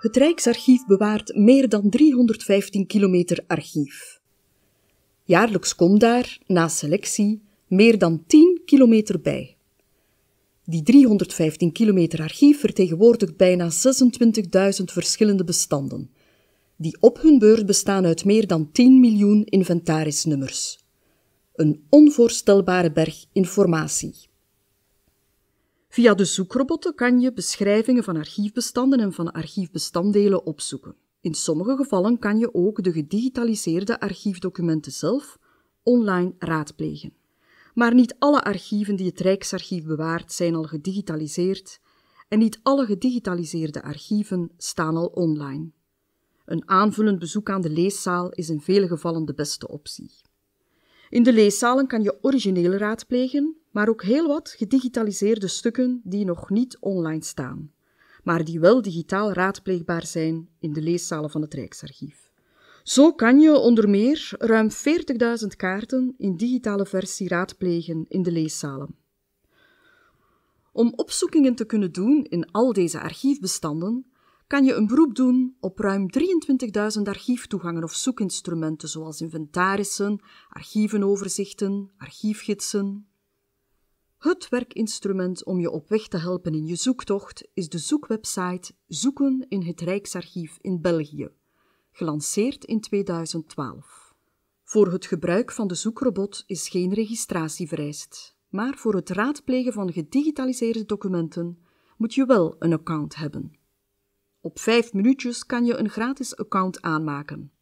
Het Rijksarchief bewaart meer dan 315 kilometer archief. Jaarlijks komt daar, na selectie, meer dan 10 kilometer bij. Die 315 kilometer archief vertegenwoordigt bijna 26.000 verschillende bestanden, die op hun beurt bestaan uit meer dan 10 miljoen inventarisnummers. Een onvoorstelbare berg informatie. Via de zoekrobotten kan je beschrijvingen van archiefbestanden en van archiefbestanddelen opzoeken. In sommige gevallen kan je ook de gedigitaliseerde archiefdocumenten zelf online raadplegen. Maar niet alle archieven die het Rijksarchief bewaart zijn al gedigitaliseerd en niet alle gedigitaliseerde archieven staan al online. Een aanvullend bezoek aan de leeszaal is in vele gevallen de beste optie. In de leeszalen kan je originele raadplegen, maar ook heel wat gedigitaliseerde stukken die nog niet online staan, maar die wel digitaal raadpleegbaar zijn in de leeszalen van het Rijksarchief. Zo kan je onder meer ruim 40.000 kaarten in digitale versie raadplegen in de leeszalen. Om opzoekingen te kunnen doen in al deze archiefbestanden, kan je een beroep doen op ruim 23.000 archieftoegangen of zoekinstrumenten zoals inventarissen, archievenoverzichten, archiefgidsen, het werkinstrument om je op weg te helpen in je zoektocht is de zoekwebsite Zoeken in het Rijksarchief in België, gelanceerd in 2012. Voor het gebruik van de zoekrobot is geen registratie vereist, maar voor het raadplegen van gedigitaliseerde documenten moet je wel een account hebben. Op vijf minuutjes kan je een gratis account aanmaken.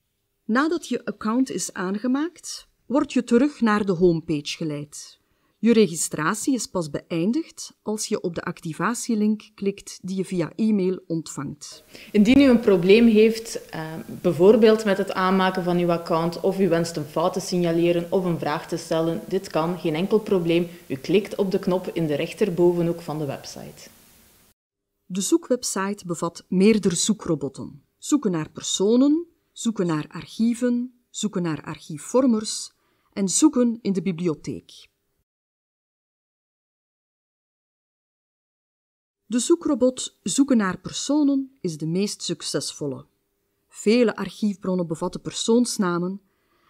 Nadat je account is aangemaakt, word je terug naar de homepage geleid. Je registratie is pas beëindigd als je op de activatielink klikt die je via e-mail ontvangt. Indien u een probleem heeft, eh, bijvoorbeeld met het aanmaken van uw account, of u wenst een fout te signaleren of een vraag te stellen, dit kan, geen enkel probleem. U klikt op de knop in de rechterbovenhoek van de website. De zoekwebsite bevat meerdere zoekrobotten. Zoeken naar personen, zoeken naar archieven, zoeken naar archiefvormers en zoeken in de bibliotheek. De zoekrobot Zoeken naar personen is de meest succesvolle. Vele archiefbronnen bevatten persoonsnamen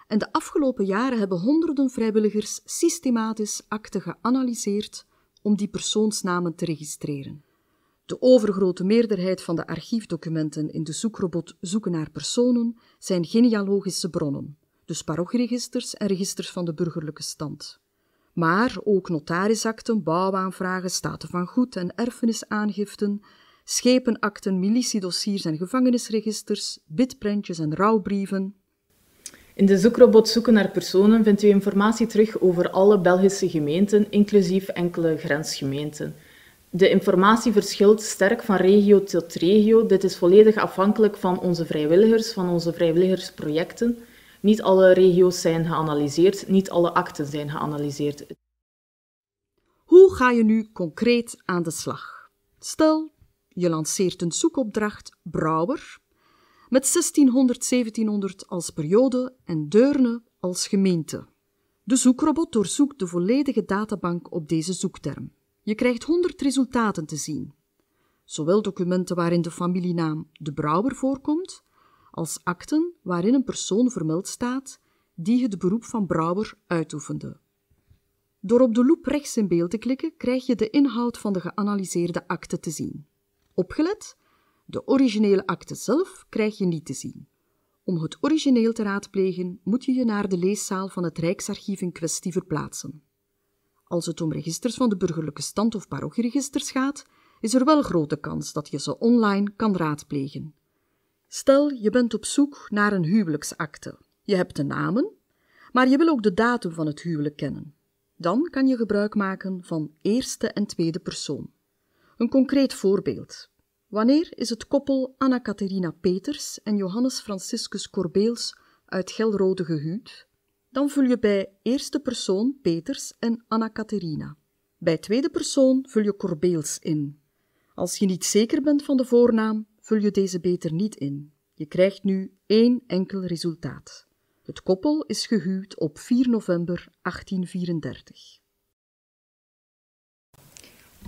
en de afgelopen jaren hebben honderden vrijwilligers systematisch akten geanalyseerd om die persoonsnamen te registreren. De overgrote meerderheid van de archiefdocumenten in de zoekrobot Zoeken naar personen zijn genealogische bronnen, dus parochieregisters en registers van de burgerlijke stand maar ook notarisakten, bouwaanvragen, staten van goed en erfenisaangiften, schepenakten, militiedossiers en gevangenisregisters, bidprentjes en rouwbrieven. In de zoekrobot Zoeken naar personen vindt u informatie terug over alle Belgische gemeenten, inclusief enkele grensgemeenten. De informatie verschilt sterk van regio tot regio. Dit is volledig afhankelijk van onze vrijwilligers, van onze vrijwilligersprojecten. Niet alle regio's zijn geanalyseerd, niet alle akten zijn geanalyseerd. Hoe ga je nu concreet aan de slag? Stel, je lanceert een zoekopdracht Brouwer met 1600, 1700 als periode en Deurne als gemeente. De zoekrobot doorzoekt de volledige databank op deze zoekterm. Je krijgt 100 resultaten te zien. Zowel documenten waarin de familienaam De Brouwer voorkomt, als akten waarin een persoon vermeld staat die het beroep van brouwer uitoefende. Door op de loep rechts in beeld te klikken krijg je de inhoud van de geanalyseerde akte te zien. Opgelet, de originele akte zelf krijg je niet te zien. Om het origineel te raadplegen moet je je naar de leeszaal van het Rijksarchief in kwestie verplaatsen. Als het om registers van de burgerlijke stand of parochieregisters gaat, is er wel grote kans dat je ze online kan raadplegen. Stel, je bent op zoek naar een huwelijksakte. Je hebt de namen, maar je wil ook de datum van het huwelijk kennen. Dan kan je gebruik maken van eerste en tweede persoon. Een concreet voorbeeld. Wanneer is het koppel Anna Catharina Peters en Johannes Franciscus Corbeels uit Gelrode gehuwd? Dan vul je bij eerste persoon Peters en Anna Catharina. Bij tweede persoon vul je Corbeels in. Als je niet zeker bent van de voornaam, vul je deze beter niet in. Je krijgt nu één enkel resultaat. Het koppel is gehuwd op 4 november 1834.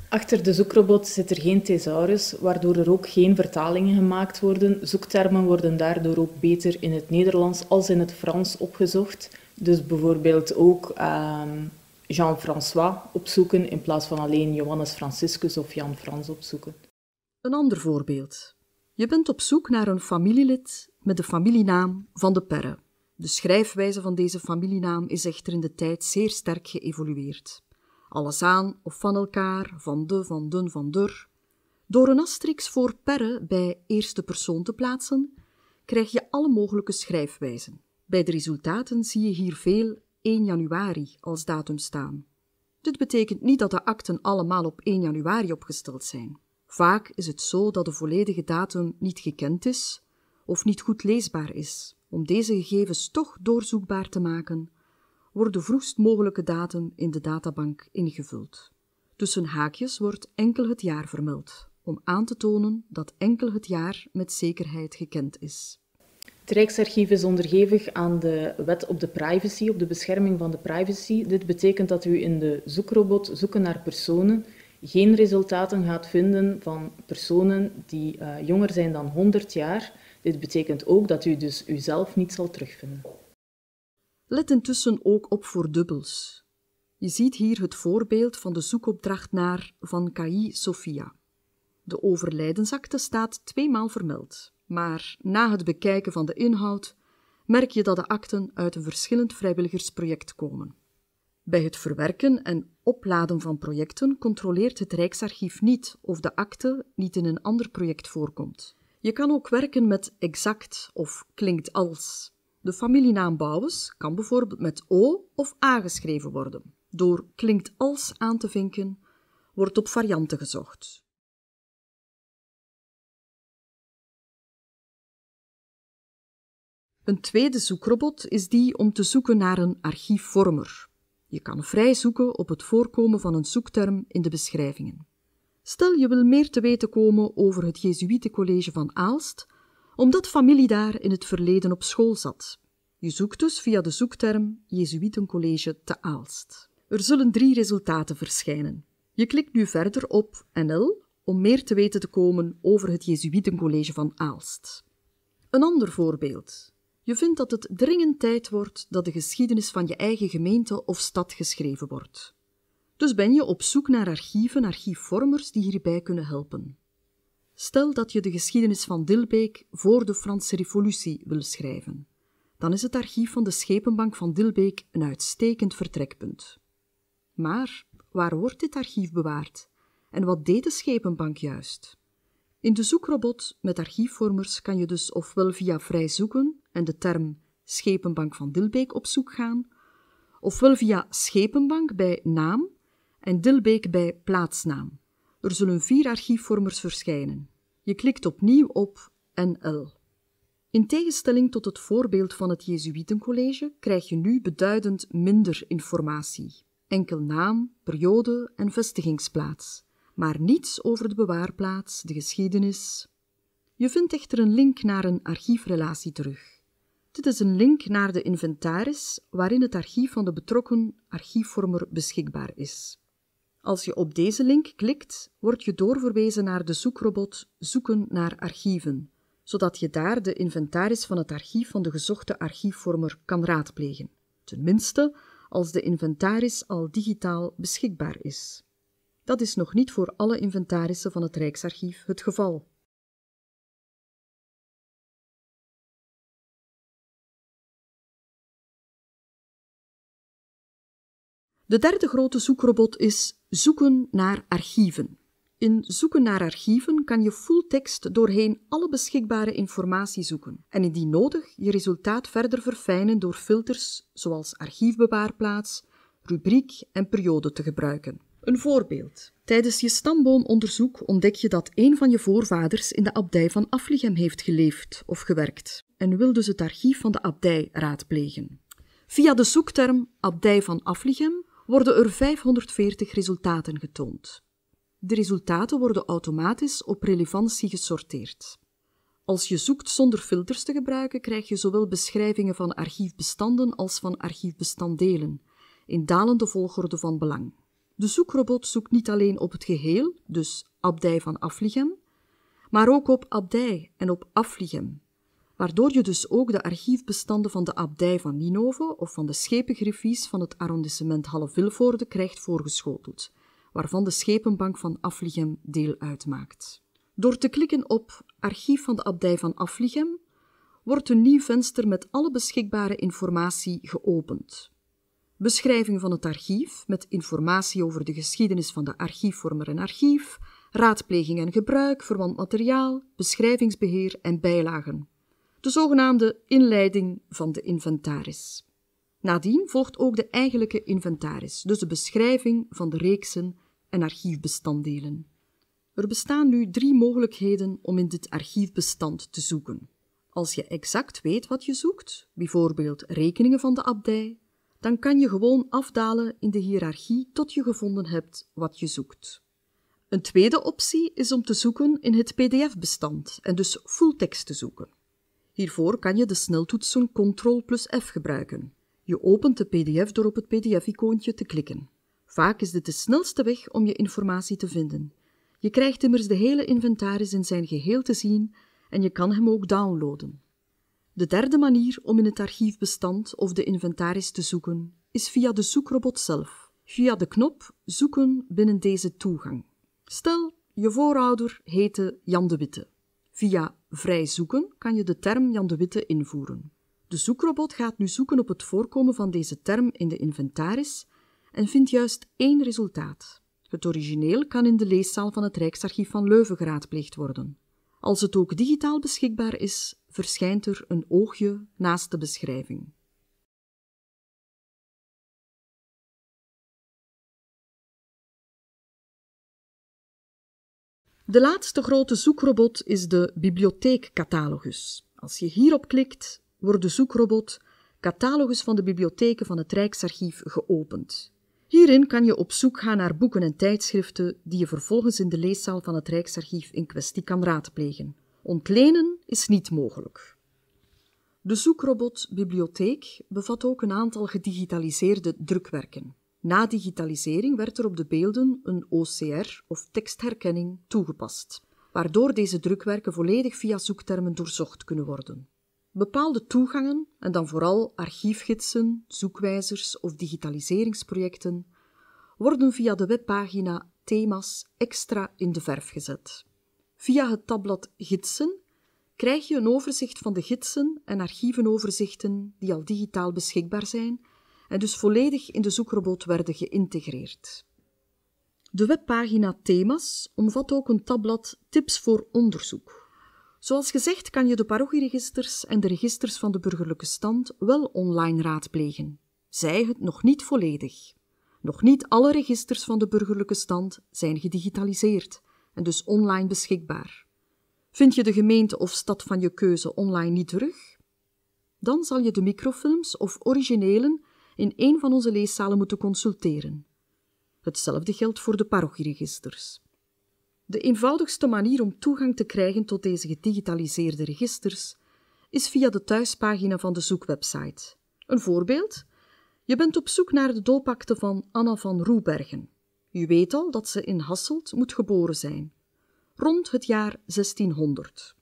Achter de zoekrobot zit er geen thesaurus, waardoor er ook geen vertalingen gemaakt worden. Zoektermen worden daardoor ook beter in het Nederlands als in het Frans opgezocht. Dus bijvoorbeeld ook ehm, Jean-François opzoeken in plaats van alleen Johannes Franciscus of Jan Frans opzoeken. Een ander voorbeeld. Je bent op zoek naar een familielid met de familienaam Van de Perre. De schrijfwijze van deze familienaam is echter in de tijd zeer sterk geëvolueerd. Alles aan of van elkaar, van de, van den, van der. Door een asterix voor Perre bij eerste persoon te plaatsen, krijg je alle mogelijke schrijfwijzen. Bij de resultaten zie je hier veel 1 januari als datum staan. Dit betekent niet dat de akten allemaal op 1 januari opgesteld zijn. Vaak is het zo dat de volledige datum niet gekend is of niet goed leesbaar is. Om deze gegevens toch doorzoekbaar te maken, wordt de vroegst mogelijke datum in de databank ingevuld. Tussen haakjes wordt enkel het jaar vermeld, om aan te tonen dat enkel het jaar met zekerheid gekend is. Het Rijksarchief is onderhevig aan de wet op de privacy, op de bescherming van de privacy. Dit betekent dat u in de zoekrobot zoeken naar personen geen resultaten gaat vinden van personen die eh, jonger zijn dan 100 jaar. Dit betekent ook dat u dus uzelf niet zal terugvinden. Let intussen ook op voor dubbels. Je ziet hier het voorbeeld van de zoekopdracht naar van KI Sophia. De overlijdensakte staat tweemaal vermeld, maar na het bekijken van de inhoud merk je dat de akten uit een verschillend vrijwilligersproject komen. Bij het verwerken en opladen van projecten controleert het Rijksarchief niet of de akte niet in een ander project voorkomt. Je kan ook werken met exact of klinkt als. De familienaam Bouwens kan bijvoorbeeld met O of A geschreven worden. Door klinkt als aan te vinken wordt op varianten gezocht. Een tweede zoekrobot is die om te zoeken naar een archiefvormer. Je kan vrij zoeken op het voorkomen van een zoekterm in de beschrijvingen. Stel je wil meer te weten komen over het Jesuitencollege van Aalst, omdat familie daar in het verleden op school zat. Je zoekt dus via de zoekterm Jesuitencollege te Aalst. Er zullen drie resultaten verschijnen. Je klikt nu verder op NL om meer te weten te komen over het Jesuitencollege van Aalst. Een ander voorbeeld. Je vindt dat het dringend tijd wordt dat de geschiedenis van je eigen gemeente of stad geschreven wordt. Dus ben je op zoek naar archieven, archiefvormers die hierbij kunnen helpen. Stel dat je de geschiedenis van Dilbeek voor de Franse Revolutie wil schrijven. Dan is het archief van de Schepenbank van Dilbeek een uitstekend vertrekpunt. Maar waar wordt dit archief bewaard? En wat deed de Schepenbank juist? In de zoekrobot met archiefvormers kan je dus ofwel via vrij zoeken en de term Schepenbank van Dilbeek op zoek gaan, ofwel via Schepenbank bij naam en Dilbeek bij plaatsnaam. Er zullen vier archiefvormers verschijnen. Je klikt opnieuw op NL. In tegenstelling tot het voorbeeld van het Jesuitencollege krijg je nu beduidend minder informatie. Enkel naam, periode en vestigingsplaats maar niets over de bewaarplaats, de geschiedenis. Je vindt echter een link naar een archiefrelatie terug. Dit is een link naar de inventaris waarin het archief van de betrokken archiefvormer beschikbaar is. Als je op deze link klikt, word je doorverwezen naar de zoekrobot Zoeken naar archieven, zodat je daar de inventaris van het archief van de gezochte archiefvormer kan raadplegen. Tenminste, als de inventaris al digitaal beschikbaar is. Dat is nog niet voor alle inventarissen van het Rijksarchief het geval. De derde grote zoekrobot is zoeken naar archieven. In zoeken naar archieven kan je fulltext doorheen alle beschikbare informatie zoeken en indien nodig je resultaat verder verfijnen door filters zoals archiefbewaarplaats, rubriek en periode te gebruiken. Een voorbeeld. Tijdens je stamboomonderzoek ontdek je dat een van je voorvaders in de abdij van Aflichem heeft geleefd of gewerkt en wil dus het archief van de abdij raadplegen. Via de zoekterm abdij van Aflichem worden er 540 resultaten getoond. De resultaten worden automatisch op relevantie gesorteerd. Als je zoekt zonder filters te gebruiken, krijg je zowel beschrijvingen van archiefbestanden als van archiefbestanddelen, in dalende volgorde van belang. De zoekrobot zoekt niet alleen op het geheel, dus abdij van Afligem, maar ook op abdij en op Afligem, waardoor je dus ook de archiefbestanden van de abdij van Ninove of van de schepengriffies van het arrondissement Halle-Vilvoorde krijgt voorgeschoteld, waarvan de schepenbank van Afligem deel uitmaakt. Door te klikken op Archief van de abdij van Afligem wordt een nieuw venster met alle beschikbare informatie geopend beschrijving van het archief met informatie over de geschiedenis van de archiefvormer en archief, raadpleging en gebruik, verwant materiaal, beschrijvingsbeheer en bijlagen. De zogenaamde inleiding van de inventaris. Nadien volgt ook de eigenlijke inventaris, dus de beschrijving van de reeksen en archiefbestanddelen. Er bestaan nu drie mogelijkheden om in dit archiefbestand te zoeken. Als je exact weet wat je zoekt, bijvoorbeeld rekeningen van de abdij, dan kan je gewoon afdalen in de hiërarchie tot je gevonden hebt wat je zoekt. Een tweede optie is om te zoeken in het PDF-bestand en dus fulltext te zoeken. Hiervoor kan je de sneltoetsen Ctrl plus F gebruiken. Je opent de PDF door op het PDF-icoontje te klikken. Vaak is dit de snelste weg om je informatie te vinden. Je krijgt immers de hele inventaris in zijn geheel te zien en je kan hem ook downloaden. De derde manier om in het archiefbestand of de inventaris te zoeken is via de zoekrobot zelf, via de knop Zoeken binnen deze toegang. Stel, je voorouder heette Jan de Witte. Via Vrij zoeken kan je de term Jan de Witte invoeren. De zoekrobot gaat nu zoeken op het voorkomen van deze term in de inventaris en vindt juist één resultaat. Het origineel kan in de leeszaal van het Rijksarchief van Leuven geraadpleegd worden. Als het ook digitaal beschikbaar is, verschijnt er een oogje naast de beschrijving. De laatste grote zoekrobot is de bibliotheekcatalogus. Als je hierop klikt, wordt de zoekrobot Catalogus van de bibliotheken van het Rijksarchief geopend. Hierin kan je op zoek gaan naar boeken en tijdschriften die je vervolgens in de leeszaal van het Rijksarchief in kwestie kan raadplegen. Ontlenen is niet mogelijk. De zoekrobot Bibliotheek bevat ook een aantal gedigitaliseerde drukwerken. Na digitalisering werd er op de beelden een OCR of tekstherkenning toegepast, waardoor deze drukwerken volledig via zoektermen doorzocht kunnen worden. Bepaalde toegangen, en dan vooral archiefgidsen, zoekwijzers of digitaliseringsprojecten, worden via de webpagina Thema's extra in de verf gezet. Via het tabblad Gidsen krijg je een overzicht van de gidsen en archievenoverzichten die al digitaal beschikbaar zijn en dus volledig in de zoekrobot werden geïntegreerd. De webpagina Thema's omvat ook een tabblad Tips voor onderzoek Zoals gezegd kan je de parochieregisters en de registers van de burgerlijke stand wel online raadplegen. Zij het nog niet volledig. Nog niet alle registers van de burgerlijke stand zijn gedigitaliseerd en dus online beschikbaar. Vind je de gemeente of stad van je keuze online niet terug? Dan zal je de microfilms of originelen in een van onze leeszalen moeten consulteren. Hetzelfde geldt voor de parochieregisters. De eenvoudigste manier om toegang te krijgen tot deze gedigitaliseerde registers is via de thuispagina van de zoekwebsite. Een voorbeeld? Je bent op zoek naar de doopakte van Anna van Roebergen. Je weet al dat ze in Hasselt moet geboren zijn, rond het jaar 1600.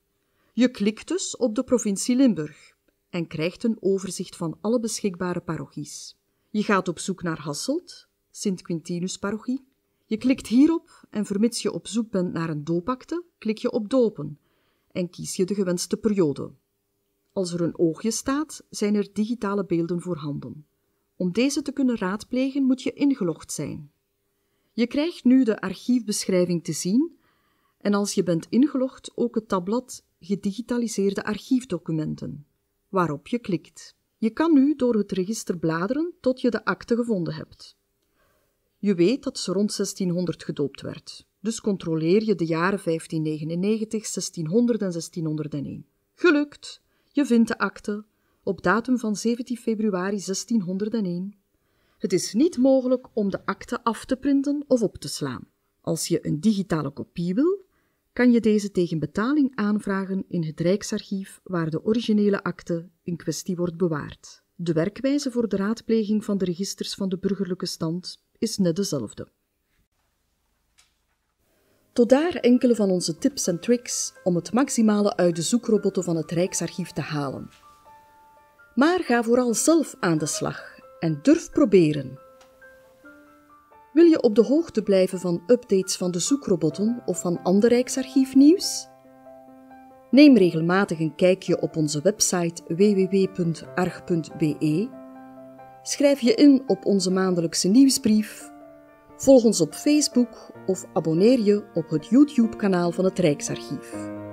Je klikt dus op de provincie Limburg en krijgt een overzicht van alle beschikbare parochies. Je gaat op zoek naar Hasselt, Sint-Quintinus-parochie, je klikt hierop en vermits je op zoek bent naar een doopakte, klik je op dopen en kies je de gewenste periode. Als er een oogje staat, zijn er digitale beelden voorhanden. Om deze te kunnen raadplegen moet je ingelogd zijn. Je krijgt nu de archiefbeschrijving te zien en als je bent ingelogd ook het tabblad Gedigitaliseerde archiefdocumenten, waarop je klikt. Je kan nu door het register bladeren tot je de akte gevonden hebt. Je weet dat ze rond 1600 gedoopt werd, dus controleer je de jaren 1599, 1600 en 1601. Gelukt! Je vindt de akte op datum van 17 februari 1601. Het is niet mogelijk om de akte af te printen of op te slaan. Als je een digitale kopie wil, kan je deze tegen betaling aanvragen in het Rijksarchief waar de originele akte in kwestie wordt bewaard. De werkwijze voor de raadpleging van de registers van de burgerlijke stand is net dezelfde. Tot daar enkele van onze tips en tricks om het maximale uit de zoekrobotten van het Rijksarchief te halen. Maar ga vooral zelf aan de slag en durf proberen. Wil je op de hoogte blijven van updates van de zoekrobotten of van ander Rijksarchiefnieuws? Neem regelmatig een kijkje op onze website www.arch.be Schrijf je in op onze maandelijkse nieuwsbrief. Volg ons op Facebook of abonneer je op het YouTube-kanaal van het Rijksarchief.